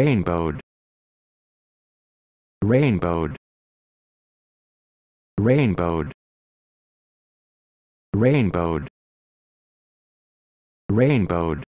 rainbowed rainbowed rainbowed rainbowed rainbowed